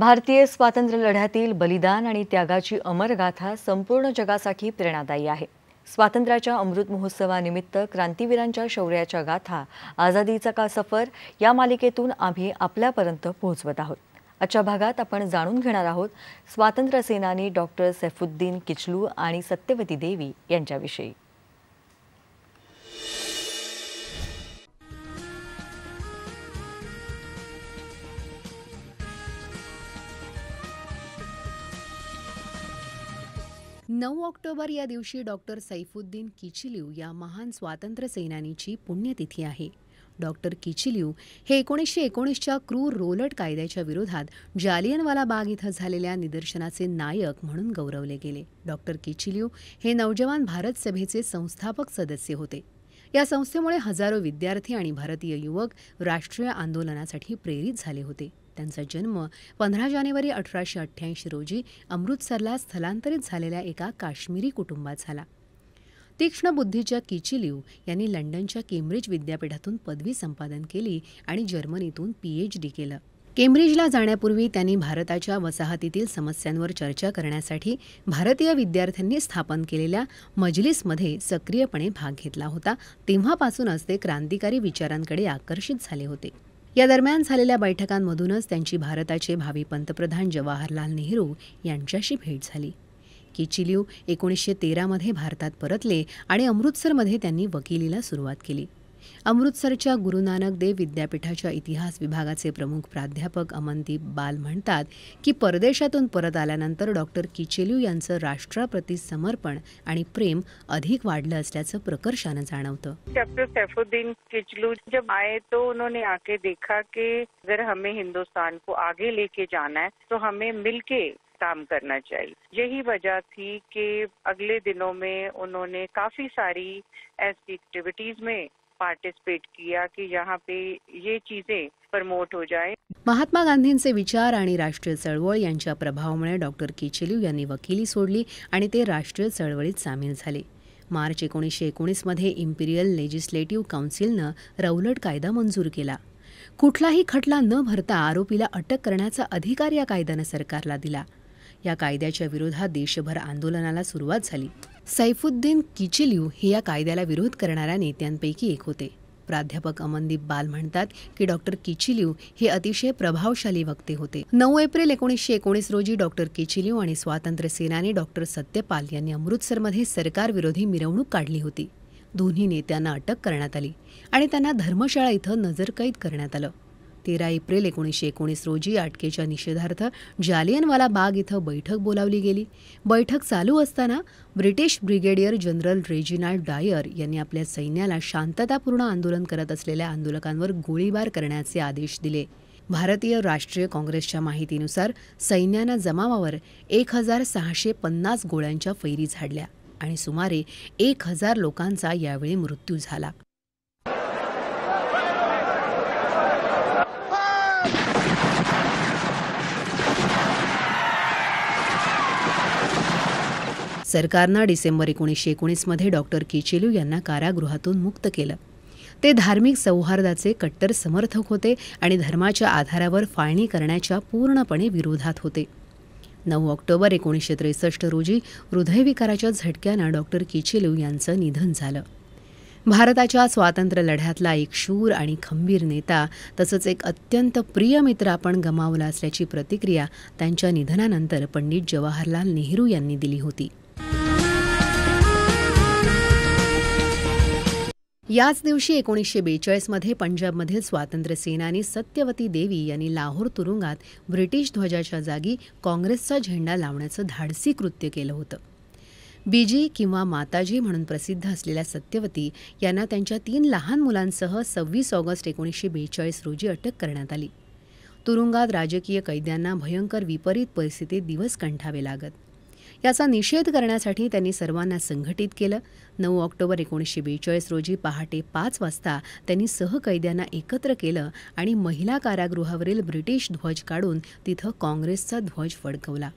भारतीय स्वातंत्र्य लढ्यातील बलिदान आणि त्यागाची अमर गाथा संपूर्ण जगासाठी प्रेरणादायी आहे स्वातंत्र्याच्या अमृत महोत्सवानिमित्त क्रांतीवीरांच्या शौर्याच्या गाथा आझादीचा का सफर या मालिकेतून आम्ही आपल्यापर्यंत पोहोचवत आहोत आजच्या भागात आपण जाणून घेणार आहोत स्वातंत्र्य सेनानी डॉक्टर सैफुद्दीन किचलू आणि सत्यवती देवी यांच्याविषयी नऊ ऑक्टोबर या दिवशी डॉक्टर सैफुद्दीन किचिलिव या महान स्वातंत्र्य सेनानीची पुण्यतिथी आहे डॉक्टर किचिलिव हे एकोणीसशे एकोणीसच्या क्रूर रोलट कायद्याच्या विरोधात जालियनवाला बाग इथं झालेल्या निदर्शनाचे नायक म्हणून गौरवले गेले डॉक्टर किचिलिव हे नवजवान भारत सभेचे संस्थापक सदस्य होते या संस्थेमुळे हजारो विद्यार्थी आणि भारतीय युवक राष्ट्रीय आंदोलनासाठी प्रेरित झाले होते त्यांचा जन्म पंधरा जानेवारी अठराशे अठ्ठ्याऐंशी रोजी अमृतसरला स्थलांतरित झालेल्या एका काश्मीरी कुटुंबात झाला तीक्ष्ण बुद्धीच्या किचिलिव यांनी लंडनच्या केम्ब्रिज विद्यापीठातून पदवी संपादन केली आणि जर्मनीतून पी एच डी केलं केम्ब्रिजला जाण्यापूर्वी त्यांनी भारताच्या वसाहतीतील समस्यांवर चर्चा करण्यासाठी भारतीय विद्यार्थ्यांनी स्थापन केलेल्या मजलिसमध्ये सक्रियपणे भाग घेतला होता तेव्हापासूनच ते क्रांतिकारी विचारांकडे आकर्षित झाले होते या दरम्यान झालेल्या बैठकांमधूनच त्यांची भारताचे भावी पंतप्रधान जवाहरलाल नेहरू यांच्याशी भेट झाली किचिलिव एकोणीसशे तेरामध्ये भारतात परतले आणि अमृतसरमध्ये त्यांनी वकिलीला सुरुवात केली अमृतसरच्या गुरुनानक देव विद्यापीठाच्या इतिहास विभागाचे प्रमुख प्राध्यापक अमनदीप बाल म्हणतात की परदेशातून परत आल्यानंतर डॉक्टर किचेलू यांचं राष्ट्राप्रती समर्पण आणि प्रेम अधिक वाढलं असल्याचं प्रकर्षानं जाणवतं डॉक्टर सैफुद्दीन किचलू जब आए तो उन्होंने आके देखा कि अगर हमें हिंदुस्तान को आगे लेके जाना है तो हमें मिलके काम करना चाहिए यही वजह थी कि अगले दिनों में उन्होंने काफी सारी ऐसी एक्टिविटीज में पार्टिसिपेट किया कि यहाँ पे ये चीजें प्रमोट हो जाए महात्मा गांधींचे विचार आणि राष्ट्रीय चळवळ यांच्या प्रभावामुळे डॉक्टर किचिलिव यांनी वकिली सोडली आणि ते राष्ट्रीय चळवळीत सामील झाले मार्च एकोणीसशे एकोणीसमध्ये इम्पिरियल लेजिस्लेटिव्ह काउन्सिलनं रौलट कायदा मंजूर केला कुठलाही खटला न भरता आरोपीला अटक करण्याचा अधिकार या कायद्यानं सरकारला दिला या कायद्याच्या विरोधात देशभर आंदोलनाला सुरुवात झाली सैफुद्दीन किचिल्यू हे या कायद्याला विरोध करणाऱ्या नेत्यांपैकी एक होते प्राध्यापक अमनदीप बाल म्हणतात की डॉक्टर किचिलिव हे अतिशय प्रभावशाली वक्ते होते नऊ एप्रिल एकोणीसशे एकोणीस रोजी डॉक्टर किचिलिव आणि स्वातंत्र्य सेनानी डॉक्टर सत्यपाल यांनी अमृतसरमध्ये सरकारविरोधी मिरवणूक काढली होती दोन्ही नेत्यांना अटक करण्यात आली आणि त्यांना धर्मशाळा इथं नजरकैद करण्यात आलं तेरा एप्रिल एकोणीसशे एकोणीस रोजी अटकेच्या निषेधार्थ जालियनवाला बाग इथं बैठक बोलावली गेली बैठक चालू असताना ब्रिटिश ब्रिगेडियर जनरल रेजिनाल्ड डायर यांनी आपल्या सैन्याला शांततापूर्ण आंदोलन करत असलेल्या आंदोलकांवर गोळीबार करण्याचे आदेश दिले भारतीय राष्ट्रीय काँग्रेसच्या माहितीनुसार सैन्यानं जमावावर एक हजार सहाशे पन्नास गोळ्यांच्या फैरी झाडल्या आणि सुमारे एक हजार लोकांचा यावेळी मृत्यू झाला सरकारनं डिसेंबर एकोणीसशे एकोणीसमध्ये डॉक्टर किचेलू यांना कारागृहातून मुक्त केलं ते धार्मिक सौहार्दाचे कट्टर समर्थक होते आणि धर्माच्या आधारावर फाळणी करण्याच्या पूर्णपणे विरोधात होते नऊ ऑक्टोबर एकोणीसशे त्रेसष्ट रोजी हृदयविकाराच्या झटक्यानं डॉक्टर किचेलू यांचं निधन झालं भारताच्या स्वातंत्र्य लढ्यातला एक शूर आणि खंबीर नेता तसंच एक अत्यंत प्रिय मित्र आपण गमावला असल्याची प्रतिक्रिया त्यांच्या निधनानंतर पंडित जवाहरलाल नेहरू यांनी दिली होती याच दिवशी एकोणीसशे बेचाळीसमध्ये पंजाबमधील स्वातंत्र्य सेनानी सत्यवती देवी यांनी लाहोर तुरुंगात ब्रिटिश ध्वजाच्या जागी काँग्रेसचा झेंडा लावण्याचं धाडसी कृत्य केलं होतं बीजी किंवा माताजी म्हणून प्रसिद्ध असलेल्या सत्यवती यांना त्यांच्या तीन लहान मुलांसह सव्वीस ऑगस्ट एकोणीसशे बेचाळीस रोजी अटक करण्यात आली तुरुंगात राजकीय कैद्यांना भयंकर विपरीत परिस्थितीत दिवस कंठावे लागत याचा निषेध करण्यासाठी त्यांनी सर्वांना संघटित केलं नऊ ऑक्टोबर एकोणीसशे बेचाळीस रोजी पहाटे पाच वाजता त्यांनी सहकैद्यांना एकत्र केलं आणि महिला कारागृहावरील ब्रिटिश ध्वज काढून तिथं काँग्रेसचा ध्वज फडकवला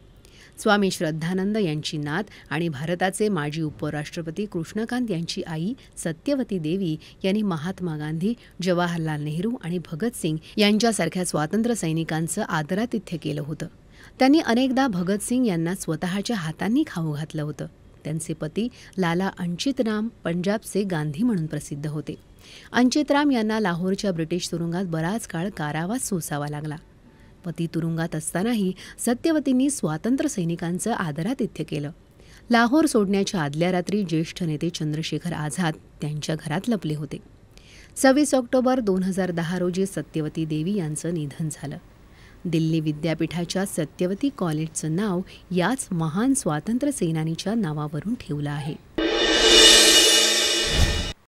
स्वामी श्रद्धानंद यांची नात आणि भारताचे माजी उपराष्ट्रपती कृष्णकांत यांची आई सत्यवती देवी यांनी महात्मा गांधी जवाहरलाल नेहरू आणि भगतसिंग यांच्यासारख्या स्वातंत्र्य सैनिकांचं आदरातिथ्य केलं होतं त्यांनी अनेकदा भगतसिंग यांना स्वतःच्या हातांनी खाऊ घातलं होतं त्यांचे पती लाला अंचितराम पंजाबचे गांधी म्हणून प्रसिद्ध होते अंचितराम यांना लाहोरच्या ब्रिटिश तुरुंगात बराच काळ कारावास सोसावा लागला पती तुरुंगात असतानाही सत्यवतींनी स्वातंत्र्य सैनिकांचं आदरातिथ्य केलं लाहोर सोडण्याच्या आदल्या रात्री ज्येष्ठ नेते चंद्रशेखर आझाद त्यांच्या घरात लपले होते सव्वीस ऑक्टोबर दोन हजार दहा रोजी सत्यवती देवी यांचं निधन झालं दिल्ली विद्यापीठाच्या सत्यवती कॉलेजचं नाव याच महान स्वातंत्र्यसेनानीच्या नावावरून ठेवलं आहे